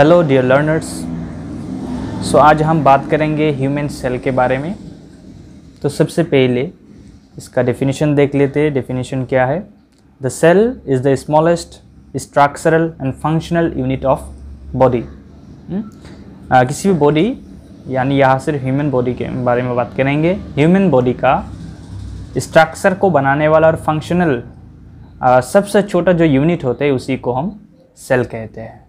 hello dear learners सो आज हम बात करेंगे ह्यूमन सेल के बारे में तो सबसे पहले इसका डेफिनेशन देख लेते हैं डेफिनेशन क्या है the cell is the smallest structural and functional unit of body किसी भी बॉडी यानी यहाँ सिर्फ ह्यूमन बॉडी के बारे में बात करेंगे ह्यूमन बॉडी का स्ट्रक्चर को बनाने वाला और फंक्शनल सबसे छोटा जो यूनिट होता है उसी को हम सेल कहते हैं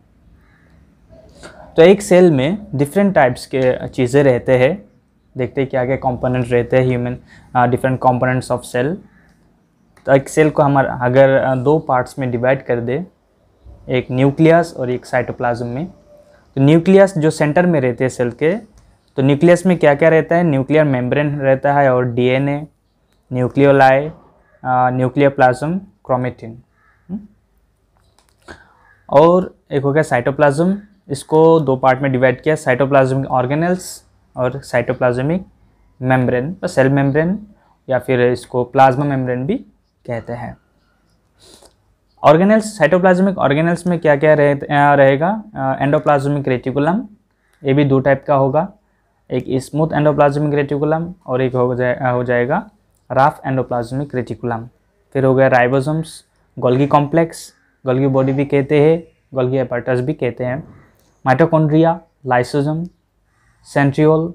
तो एक सेल में डिफरेंट टाइप्स के चीज़ें रहते हैं देखते हैं क्या क्या कंपोनेंट रहते हैं human different components of cell तो एक सेल को हम अगर दो पार्ट्स में डिवाइड कर दे एक न्यूक्लियस और एक साइटोप्लाज्म में तो न्यूक्लियस जो सेंटर में रहते हैं सेल के तो न्यूक्लियस में क्या क्या रहता है न्यूक्लियर मेम्ब्रेन रहता है और D N A nucleoli nuclear plasm chromatin और एक हो गया साइटोप्लाज्म इसको दो पार्ट में डिवाइड किया साइटोप्लाज्मिक ऑर्गेनल्स और साइटोप्लाज्मिक मेम्ब्रेन सेल मेम्ब्रेन या फिर इसको प्लाज्मा मेम्ब्रेन भी कहते हैं ऑर्गेनल्स साइटोप्लाज्मिक ऑर्गेनल्स में क्या क्या रहे, रहेगा एंडोप्लाज्मिक रेटिकुलम ये भी दो टाइप का होगा एक स्मूथ एंडोप्लाज्मिक रेटिकुलम और एक हो जाए हो जाएगा राफ एंडोप्लाज्मिक रेटिकुलम फिर हो गया ribosomes Golgi complex Golgi body भी कहते हैं गोल्गी एपर्टस भी कहते हैं mitochondria, lysosome, centriole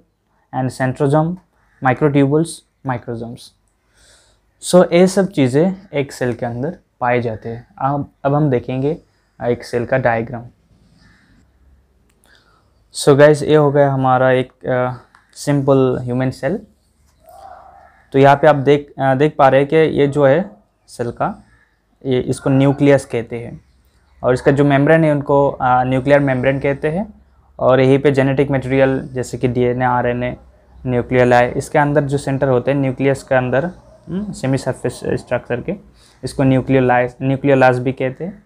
and centrosome microtubules microsomes so ये सब चीज़ें एक सेल के अंदर पाए जाते हैं अब अब हम देखेंगे एक सेल का डायग्राम सो गैस ये हो गया हमारा एक सिंपल ह्यूमन सेल तो यहाँ पे आप देख आ, देख पा रहे हैं कि ये जो है सेल का ये इसको न्यूक्लियस कहते हैं और इसका जो मेम्ब्रेन है उनको न्यूक्लियर मेम्ब्रेन कहते हैं और यहीं पे जेनेटिक मटेरियल जैसे कि डीएनए आरएनए न्यूक्लियलाई इसके अंदर जो सेंटर होते हैं न्यूक्लियस के अंदर सेमी सरफेस स्ट्रक्चर के इसको न्यूक्लियर लाइस भी कहते हैं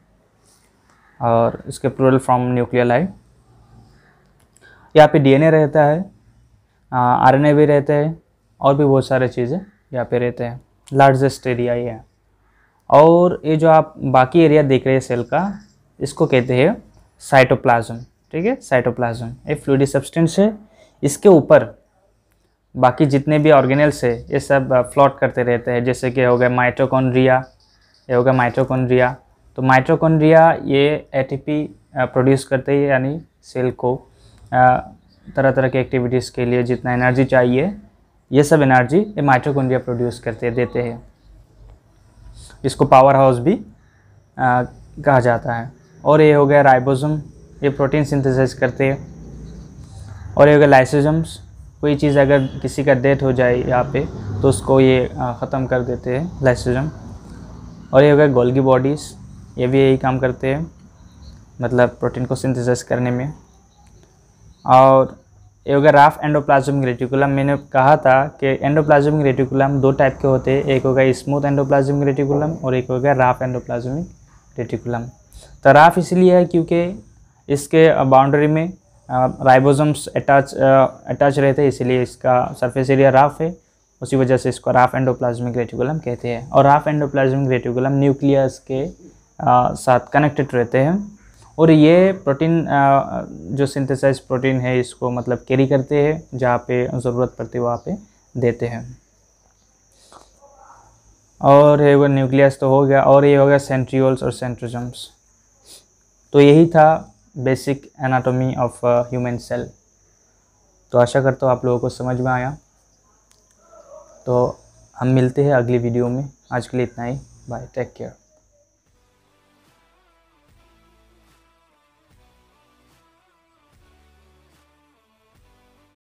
और इसके फ्रॉम फॉर्म न्यूक्लियोलाई यहाँ पर डी रहता है आर भी रहते हैं और भी बहुत सारे चीज़ें यहाँ पे रहते हैं लार्जेस्ट एरिया ये है और ये जो आप बाकी एरिया देख रहे हैं सेल का इसको कहते हैं साइटोप्लाज्म ठीक है साइटोप्लाज्म ये फ्लूडी सब्सटेंस है इसके ऊपर बाकी जितने भी ऑर्गेनल्स है ये सब फ्लॉट करते रहते हैं जैसे कि हो गया माइट्रोकॉन्ड्रिया ये हो गया माइट्रोकॉन्ड्रिया तो माइट्रोकॉन्ड्रिया ये एटीपी प्रोड्यूस करते हैं यानी सेल को तरह तरह के एक्टिविटीज़ के लिए जितना एनर्जी चाहिए ये सब एनर्जी ये माइट्रोकॉन्ड्रिया प्रोड्यूस करते देते हैं इसको पावर हाउस भी आ, कहा जाता है और ये हो गया राइबोसोम ये प्रोटीन सिंथेसाइज करते हैं और ये हो गया लाइसोजम्स कोई चीज़ अगर किसी का डेथ हो जाए यहाँ पे तो उसको ये ख़त्म कर देते हैं लाइसोजम और ये हो गया गोल्गी बॉडीज़ ये भी यही काम करते हैं मतलब प्रोटीन को सिंथेसाइज करने में और ये हो गया राफ एंडोप्लाज्मिक रेटिकुलम मैंने कहा था कि एंडोप्लाज्मिक रेटिकुलम दो टाइप के होते हैं एक होगा स्मूथ एंडोप्लाज्मिक रेटिकुलम और एक होगा राफ एंडोप्लाज्मिक रेटिकुलम तराफ इसलिए है क्योंकि इसके बाउंड्री में राइबोसोम्स अटैच अटैच रहते हैं इसलिए इसका सरफेस एरिया राफ है उसी वजह से इसको राफ एंडोप्लाज्मिक रेटिकुलम कहते हैं और राफ एंडोप्लाज्मिक रेटिकुलम न्यूक्लियस के आ, साथ कनेक्टेड रहते हैं और ये प्रोटीन आ, जो सिंथेसाइज प्रोटीन है इसको मतलब कैरी करते हैं जहाँ पे ज़रूरत पड़ती है वहाँ पे देते हैं और ये वो न्यूक्लियस तो हो गया और ये हो गया सेंट्रियोल्स और सेंट्रोजम्स तो यही था basic anatomy of human cell तो आशा करता हूँ आप लोगों को समझ में आया तो हम मिलते हैं अगली वीडियो में आज के लिए इतना ही बाय टेक केयर